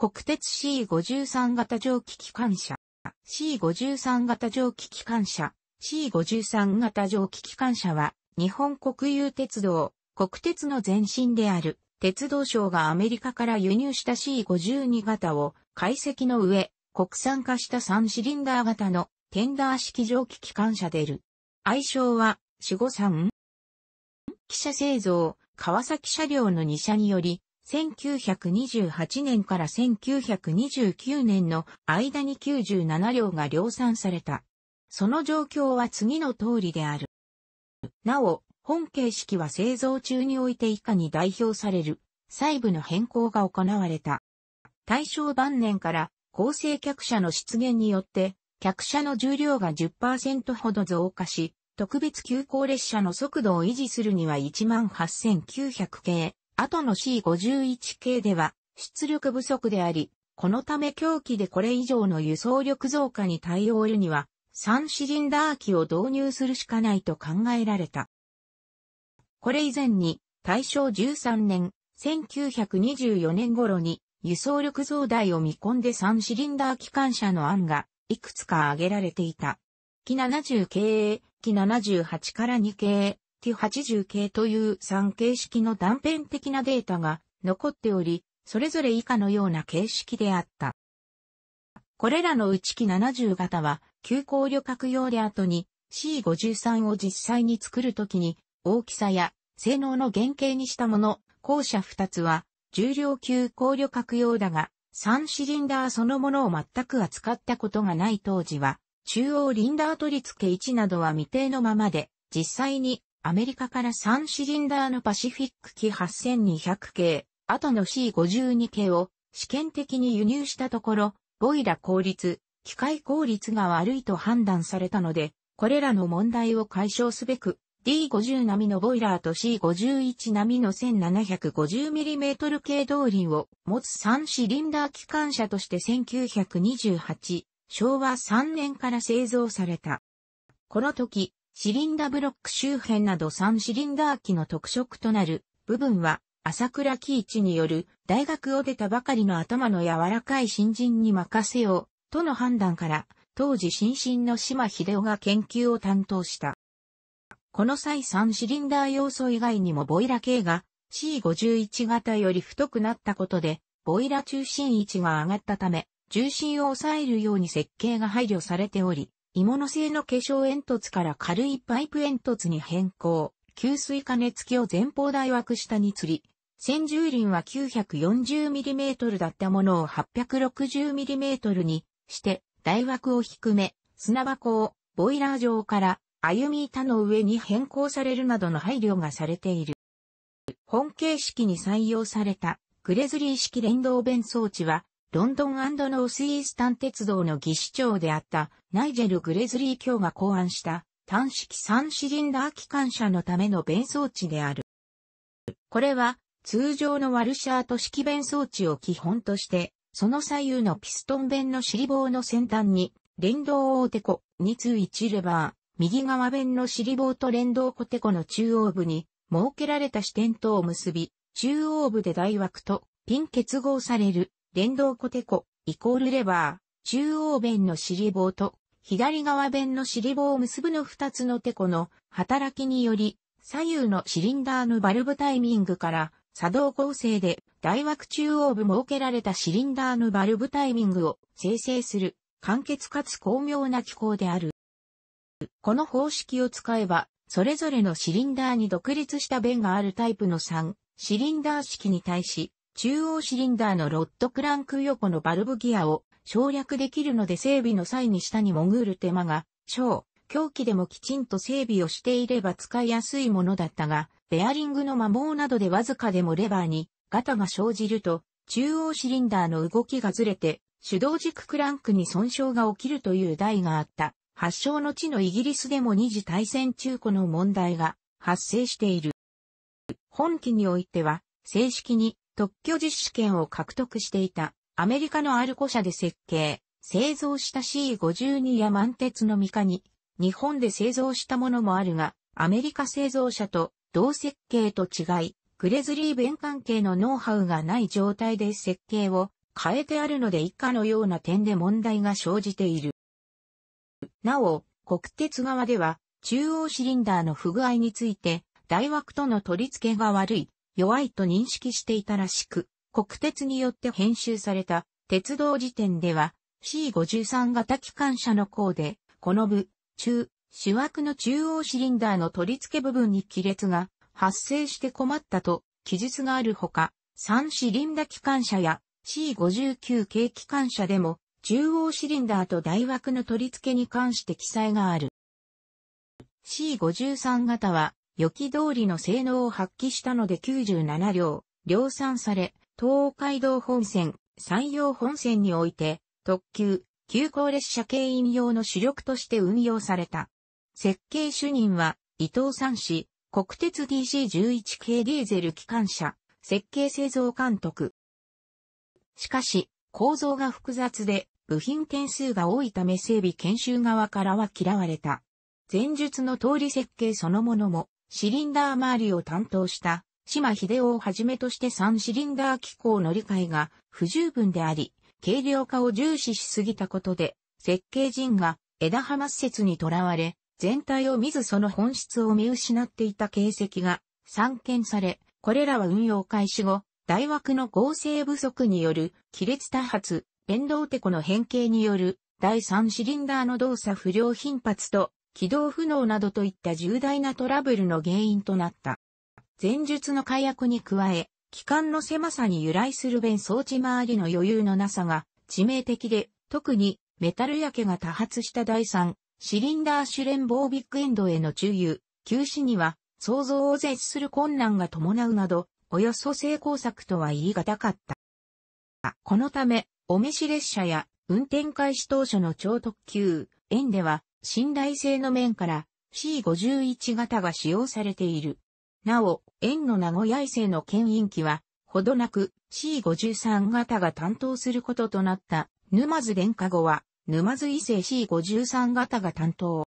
国鉄 C53 型蒸気機関車、C53 型蒸気機関車、C53 型蒸気機関車は、日本国有鉄道、国鉄の前身である、鉄道省がアメリカから輸入した C52 型を、解析の上、国産化した3シリンダー型の、テンダー式蒸気機関車でる。愛称は、453? 汽車製造、川崎車両の2社により、1928年から1929年の間に97両が量産された。その状況は次の通りである。なお、本形式は製造中において以下に代表される細部の変更が行われた。大正晩年から構成客車の出現によって客車の重量が10%ほど増加し、特別急行列車の速度を維持するには18,900系後の C51 系では出力不足であり、このため狂気でこれ以上の輸送力増加に対応るには、3シリンダー機を導入するしかないと考えられた。これ以前に、大正13年、1924年頃に、輸送力増大を見込んで3シリンダー機関車の案が、いくつか挙げられていた。機70系、機78から2系、T80 系という3形式の断片的なデータが残っており、それぞれ以下のような形式であった。これらの内機70型は、急行旅客用で後に C53 を実際に作るときに、大きさや性能の原型にしたもの、後者2つは、重量級行旅客用だが、3シリンダーそのものを全く扱ったことがない当時は、中央リンダー取り付け1などは未定のままで、実際にアメリカから3シリンダーのパシフィック機8200系、後の C52 系を試験的に輸入したところ、ボイラ効率、機械効率が悪いと判断されたので、これらの問題を解消すべく、D50 並みのボイラーと C51 並みの 1750mm 系動輪を持つ3シリンダー機関車として1928、昭和3年から製造された。この時、シリンダブロック周辺など3シリンダー機の特色となる部分は、朝倉喜一による大学を出たばかりの頭の柔らかい新人に任せよう、との判断から、当時新進の島秀夫が研究を担当した。この際3シリンダー要素以外にもボイラ系が C51 型より太くなったことで、ボイラ中心位置が上がったため、重心を抑えるように設計が配慮されており、鋳物製の化粧煙突から軽いパイプ煙突に変更、給水加熱器を前方大枠下に吊り、先住輪は 940mm だったものを 860mm にして、大枠を低め、砂箱をボイラー上から歩み板の上に変更されるなどの配慮がされている。本形式に採用されたグレズリー式連動弁装置はロンドンノースイースタン鉄道の技師長であったナイジェル・グレズリー卿が考案した単式三シリンダー機関車のための弁装置である。これは通常のワルシャート式弁装置を基本として、その左右のピストン弁の尻棒の先端に連動大手コに通1レバー、右側弁の尻棒と連動小手コの中央部に設けられた支点とを結び、中央部で大枠とピン結合される電動コテコ、イコールレバー、中央弁の尻棒と、左側弁の尻棒を結ぶの2つのテコの働きにより、左右のシリンダーのバルブタイミングから、作動構成で大枠中央部設けられたシリンダーのバルブタイミングを生成する、簡潔かつ巧妙な機構である。この方式を使えば、それぞれのシリンダーに独立した弁があるタイプの3、シリンダー式に対し、中央シリンダーのロッドクランク横のバルブギアを省略できるので整備の際に下に潜る手間が小、狂気でもきちんと整備をしていれば使いやすいものだったが、ベアリングの摩耗などでわずかでもレバーにガタが生じると、中央シリンダーの動きがずれて、手動軸クランクに損傷が起きるという題があった。発祥の地のイギリスでも二次大戦中古の問題が発生している。本期においては、正式に特許実施権を獲得していたアメリカのアルコ社で設計、製造した C52 や満鉄のミカに、日本で製造したものもあるが、アメリカ製造者と同設計と違い、グレズリー弁関係のノウハウがない状態で設計を変えてあるので以下のような点で問題が生じている。なお、国鉄側では中央シリンダーの不具合について、大枠との取り付けが悪い弱いと認識していたらしく、国鉄によって編集された鉄道辞典では C53 型機関車の項で、この部、中、主枠の中央シリンダーの取り付け部分に亀裂が発生して困ったと記述があるほか、3シリンダ機関車や C59 系機関車でも中央シリンダーと台枠の取り付けに関して記載がある。C53 型は予期通りの性能を発揮したので97両、量産され、東海道本線、山陽本線において、特急、急行列車経引用の主力として運用された。設計主任は、伊藤三氏、国鉄 DC11 系ディーゼル機関車、設計製造監督。しかし、構造が複雑で、部品点数が多いため整備研修側からは嫌われた。前述の通り設計そのものも、シリンダー周りを担当した島秀夫をはじめとして3シリンダー機構の理解が不十分であり、軽量化を重視しすぎたことで、設計人が枝葉末節にとらわれ、全体を見ずその本質を見失っていた形跡が散見され、これらは運用開始後、大枠の合成不足による亀裂多発、電動テコの変形による第3シリンダーの動作不良頻発と起動不能などといった重大なトラブルの原因となった。前述の解約に加え、機関の狭さに由来する弁装置周りの余裕のなさが致命的で、特にメタル焼けが多発した第3、シリンダーシュレンボービッグエンドへの注油、休止には想像を絶する困難が伴うなど、およそ成功策とは言い難かった。このため、お召し列車や運転開始当初の超特急、円では、信頼性の面から C51 型が使用されている。なお、円の名古屋伊勢の牽引機は、ほどなく C53 型が担当することとなった沼津連下後は、沼津伊勢 C53 型が担当。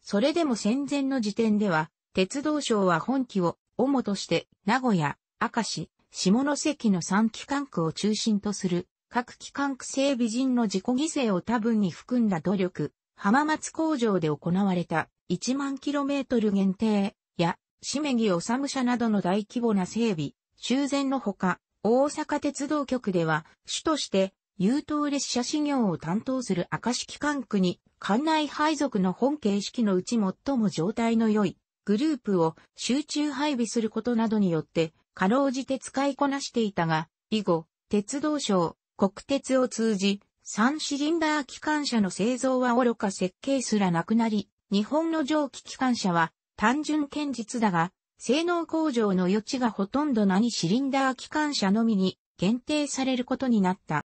それでも戦前の時点では、鉄道省は本機を主として名古屋、明石、下関の3機関区を中心とする各機関区整備人の自己犠牲を多分に含んだ努力、浜松工場で行われた1万キロメートル限定や、め姫木治社などの大規模な整備、修繕のほか、大阪鉄道局では、主として優等列車事業を担当する赤式管区に、管内配属の本形式のうち最も状態の良いグループを集中配備することなどによって、かろうじて使いこなしていたが、以後、鉄道省、国鉄を通じ、三シリンダー機関車の製造は愚か設計すらなくなり、日本の蒸気機関車は単純堅実だが、性能向上の余地がほとんど何シリンダー機関車のみに限定されることになった。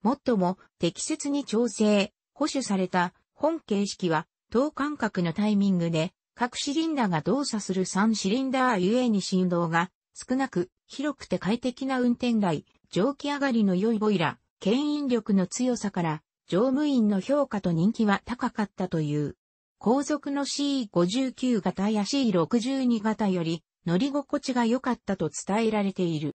もっとも適切に調整、保守された本形式は等間隔のタイミングで各シリンダーが動作する三シリンダーゆえに振動が少なく広くて快適な運転台、蒸気上がりの良いボイラ牽引力の強さから、乗務員の評価と人気は高かったという。後続の C59 型や C62 型より乗り心地が良かったと伝えられている。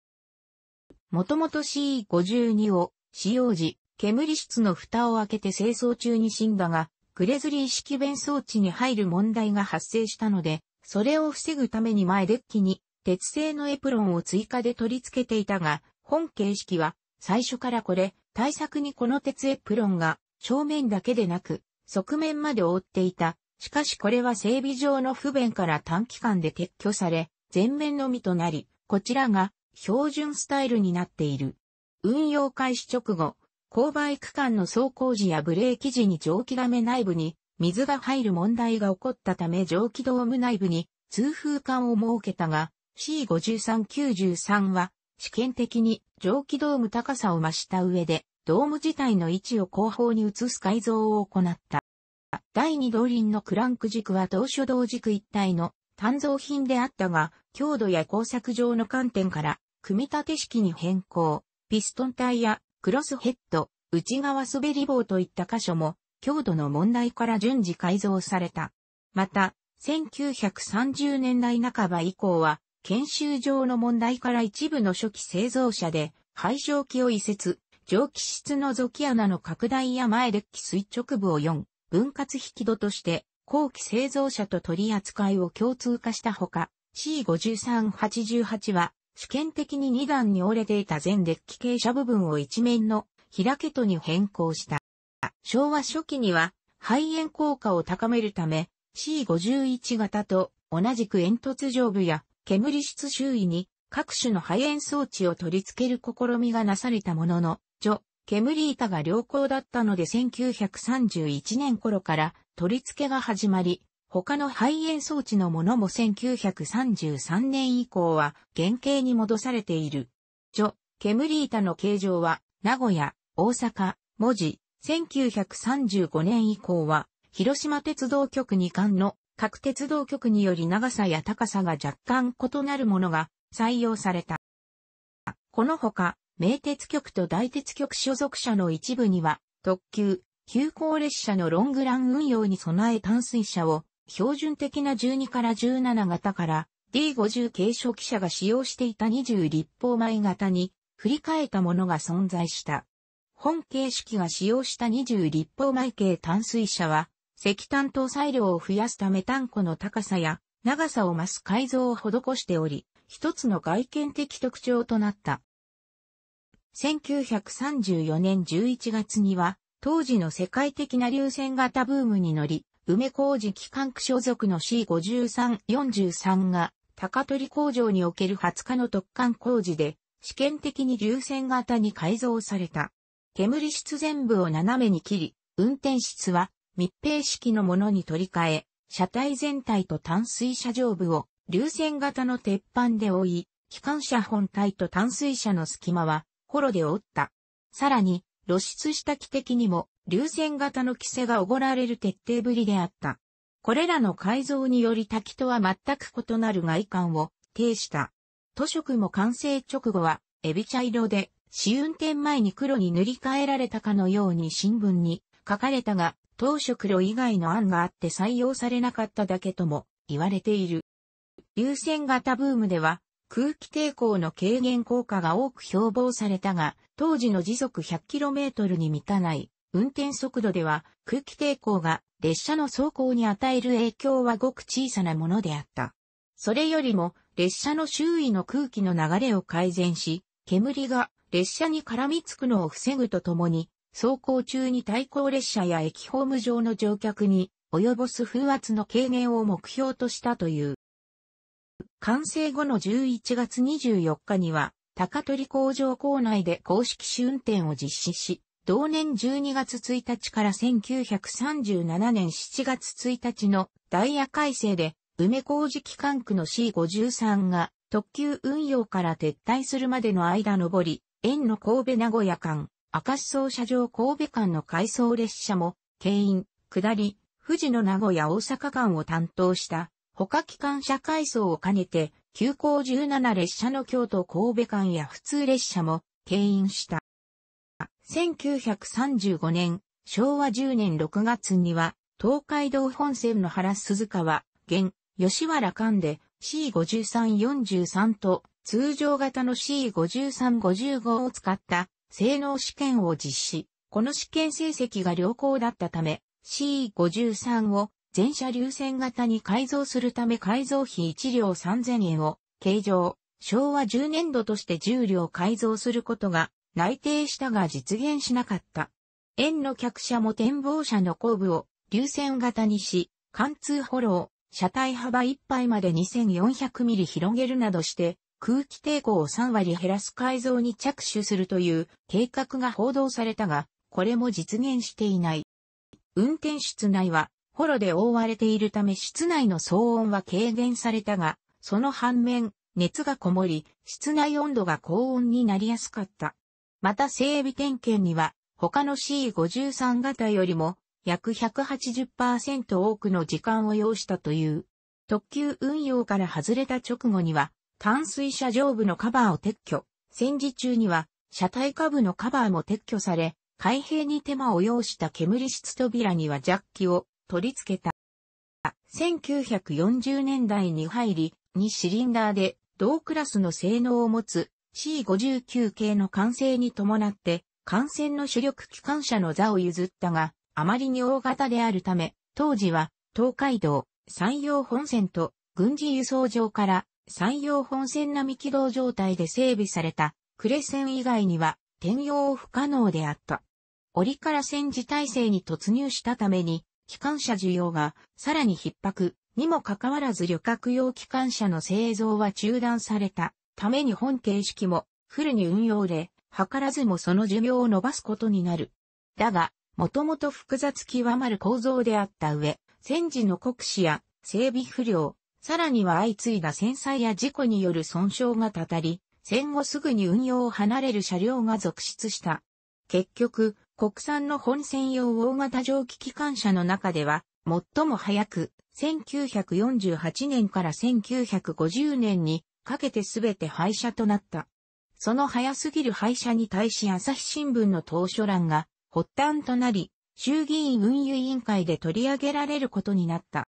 もともと C52 を使用時、煙室の蓋を開けて清掃中に死んだが、クレズリー式弁装置に入る問題が発生したので、それを防ぐために前デッキに鉄製のエプロンを追加で取り付けていたが、本形式は最初からこれ、対策にこの鉄エプロンが正面だけでなく、側面まで覆っていた。しかしこれは整備上の不便から短期間で撤去され、全面のみとなり、こちらが標準スタイルになっている。運用開始直後、勾配区間の走行時やブレーキ時に蒸気画メ内部に水が入る問題が起こったため蒸気ドーム内部に通風管を設けたが、C5393 は試験的に蒸気ドーム高さを増した上で、ドーム自体の位置を後方に移す改造を行った。第2動輪のクランク軸は当初同軸一体の単造品であったが、強度や工作上の観点から、組み立て式に変更、ピストン体やクロスヘッド、内側滑り棒といった箇所も、強度の問題から順次改造された。また、1930年代半ば以降は、研修上の問題から一部の初期製造者で、排蒸気を移設、蒸気室の除気穴の拡大や前デッキ垂直部を4、分割引き戸として、後期製造者と取り扱いを共通化したほか、C5388 は、試験的に2段に折れていた全デッキ傾斜部分を一面の開け戸に変更した。昭和初期には、肺炎効果を高めるため、C51 型と同じく煙突上部や煙室周囲に各種の排煙装置を取り付ける試みがなされたものの、除、煙板が良好だったので1931年頃から取り付けが始まり、他の排煙装置のものも1933年以降は原型に戻されている。除、煙板の形状は、名古屋、大阪、文字、1935年以降は、広島鉄道局2巻の各鉄道局により長さや高さが若干異なるものが採用された。このほか、名鉄局と大鉄局所属者の一部には、特急、急行列車のロングラン運用に備え淡水車を、標準的な12から17型から D50 軽初期車が使用していた20立方米型に振り替えたものが存在した。本形式が使用した20立方米系淡水車は、石炭搭載量を増やすためタンクの高さや長さを増す改造を施しており、一つの外見的特徴となった。1934年11月には、当時の世界的な流線型ブームに乗り、梅工事機関区所属の C5343 が、高取工場における20日の特管工事で、試験的に流線型に改造された。煙室全部を斜めに切り、運転室は密閉式のものに取り替え、車体全体と淡水車上部を流線型の鉄板で覆い、機関車本体と淡水車の隙間は、ホロで覆った。さらに、露出した汽笛にも、流線型の規制がおごられる徹底ぶりであった。これらの改造により滝とは全く異なる外観を呈した。塗色も完成直後は、エビ茶色で、試運転前に黒に塗り替えられたかのように新聞に書かれたが、当初黒以外の案があって採用されなかっただけとも言われている。流線型ブームでは空気抵抗の軽減効果が多く標榜されたが、当時の時速 100km に満たない運転速度では空気抵抗が列車の走行に与える影響はごく小さなものであった。それよりも列車の周囲の空気の流れを改善し、煙が列車に絡みつくのを防ぐとともに、走行中に対向列車や駅ホーム上の乗客に及ぼす風圧の軽減を目標としたという。完成後の11月24日には、高取工場構内で公式試運転を実施し、同年12月1日から1937年7月1日のダイヤ改正で、梅工事機関区の C53 が特急運用から撤退するまでの間上り、円の神戸名古屋間、赤石総車場神戸間の回送列車も、牽引、下り、富士の名古屋大阪間を担当した、他機関車回送を兼ねて、急行17列車の京都神戸間や普通列車も、牽引した。1935年、昭和10年6月には、東海道本線の原鈴川、現、吉原間で C5343 と通常型の C5355 を使った性能試験を実施。この試験成績が良好だったため、C53 を全車流線型に改造するため改造費1両3000円を計上、昭和10年度として10両改造することが内定したが実現しなかった。円の客車も展望車の後部を流線型にし、貫通フォロー、車体幅ぱ杯まで2 4 0 0ミリ広げるなどして、空気抵抗を3割減らす改造に着手するという計画が報道されたが、これも実現していない。運転室内は、ホロで覆われているため室内の騒音は軽減されたが、その反面、熱がこもり、室内温度が高温になりやすかった。また整備点検には、他の C53 型よりも、約180%多くの時間を要したという。特急運用から外れた直後には、淡水車上部のカバーを撤去。戦時中には、車体下部のカバーも撤去され、開閉に手間を要した煙室扉にはジャッキを取り付けた。1940年代に入り、2シリンダーで同クラスの性能を持つ C59 系の完成に伴って、艦船の主力機関車の座を譲ったが、あまりに大型であるため、当時は東海道、山陽本線と軍事輸送場から山陽本線並木道状態で整備された呉線以外には転用不可能であった。折から戦時体制に突入したために、機関車需要がさらに逼迫にもかかわらず旅客用機関車の製造は中断されたために本形式もフルに運用で、図らずもその寿命を伸ばすことになる。だが、もともと複雑極まる構造であった上、戦時の国士や整備不良、さらには相次いだ戦災や事故による損傷がたたり、戦後すぐに運用を離れる車両が続出した。結局、国産の本専用大型蒸気機関車の中では、最も早く、1948年から1950年にかけてすべて廃車となった。その早すぎる廃車に対し朝日新聞の当初欄が発端となり、衆議院運輸委員会で取り上げられることになった。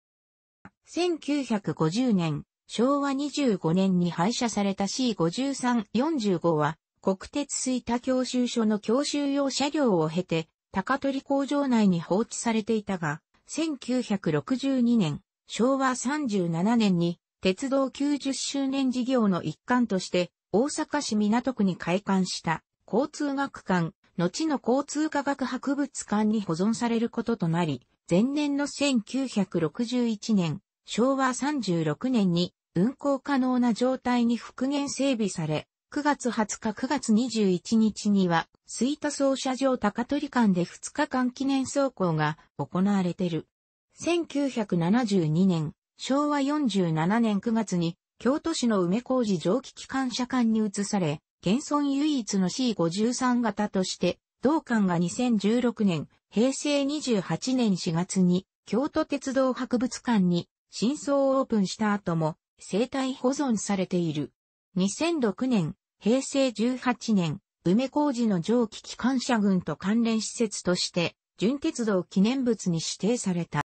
1950年、昭和25年に廃車された C5345 は、国鉄水田教習所の教習用車両を経て、高取工場内に放置されていたが、1962年、昭和37年に、鉄道90周年事業の一環として、大阪市港区に開館した交通学館、後の交通科学博物館に保存されることとなり、前年の1961年、昭和36年に運行可能な状態に復元整備され、9月20日9月21日には、イ田操車場高取間で2日間記念走行が行われてる。1972年、昭和47年9月に、京都市の梅小路蒸気機関車間に移され、現存唯一の C53 型として、同館が2016年、平成28年4月に、京都鉄道博物館に真相オープンした後も生態保存されている。2006年、平成18年、梅工事の蒸気機関車群と関連施設として、純鉄道記念物に指定された。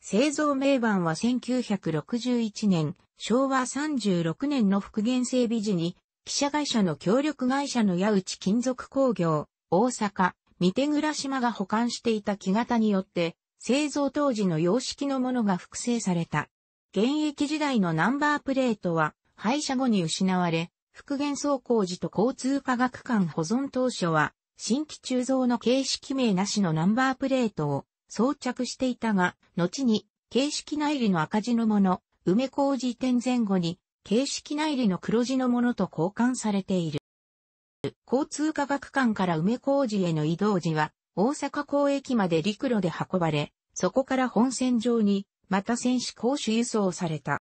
製造名板は1961年、昭和36年の復元整備時に、記者会社の協力会社の矢内金属工業、大阪、三手倉島が保管していた木型によって製造当時の様式のものが複製された。現役時代のナンバープレートは廃車後に失われ、復元走行時と交通科学館保存当初は、新規鋳造の形式名なしのナンバープレートを装着していたが、後に形式内裏の赤字のもの、梅工事移転前後に形式内裏の黒字のものと交換されている。交通科学館から梅工事への移動時は、大阪港駅まで陸路で運ばれ、そこから本線上に、また戦士公主輸送された。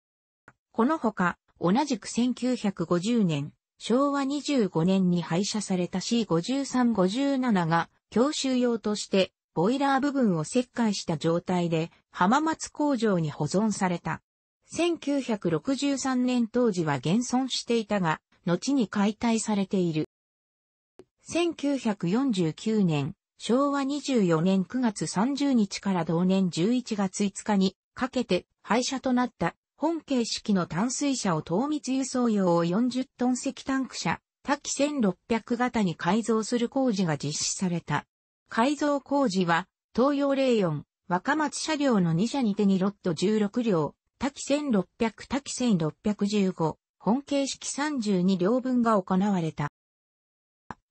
このほか、同じく1950年、昭和25年に廃車された C5357 が、教習用として、ボイラー部分を切開した状態で、浜松工場に保存された。1963年当時は現存していたが、後に解体されている。1949年、昭和24年9月30日から同年11月5日にかけて廃車となった本形式の淡水車を糖密輸送用を40トン石タンク車、多機1600型に改造する工事が実施された。改造工事は、東洋04、若松車両の2車にて2ロット16両、多機1600多機1615、本形式32両分が行われた。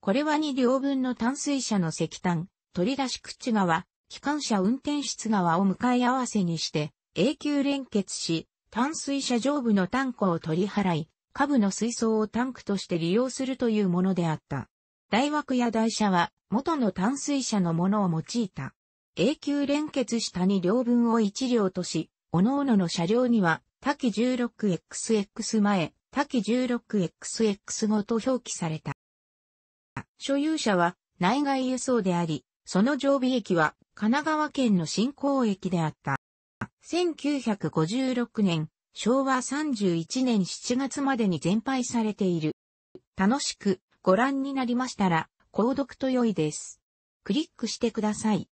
これは2両分の淡水車の石炭、取り出し口側、機関車運転室側を向かい合わせにして、永久連結し、淡水車上部のタンクを取り払い、下部の水槽をタンクとして利用するというものであった。大枠や台車は元の淡水車のものを用いた。永久連結した2両分を1両とし、各々の車両には多岐 16XX 前、多岐 16XX 後と表記された。所有者は内外輸送であり、その常備駅は神奈川県の新港駅であった。1956年、昭和31年7月までに全廃されている。楽しくご覧になりましたら、購読と良いです。クリックしてください。